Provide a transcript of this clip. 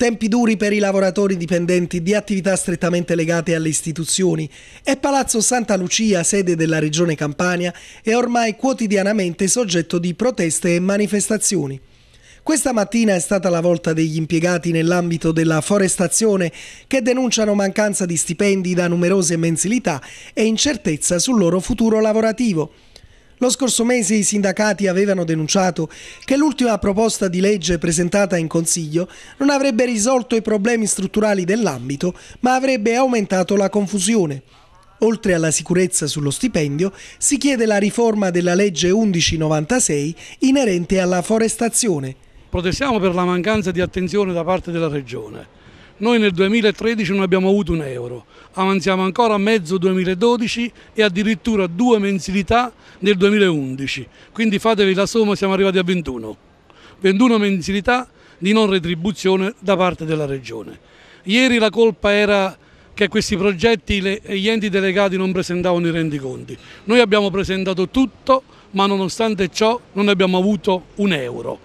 Tempi duri per i lavoratori dipendenti di attività strettamente legate alle istituzioni e Palazzo Santa Lucia, sede della Regione Campania, è ormai quotidianamente soggetto di proteste e manifestazioni. Questa mattina è stata la volta degli impiegati nell'ambito della forestazione che denunciano mancanza di stipendi da numerose mensilità e incertezza sul loro futuro lavorativo. Lo scorso mese i sindacati avevano denunciato che l'ultima proposta di legge presentata in Consiglio non avrebbe risolto i problemi strutturali dell'ambito, ma avrebbe aumentato la confusione. Oltre alla sicurezza sullo stipendio, si chiede la riforma della legge 1196 inerente alla forestazione. Protestiamo per la mancanza di attenzione da parte della Regione noi nel 2013 non abbiamo avuto un euro, avanziamo ancora a mezzo 2012 e addirittura due mensilità nel 2011, quindi fatevi la somma siamo arrivati a 21, 21 mensilità di non retribuzione da parte della Regione. Ieri la colpa era che questi progetti e gli enti delegati non presentavano i rendiconti. Noi abbiamo presentato tutto, ma nonostante ciò non abbiamo avuto un euro.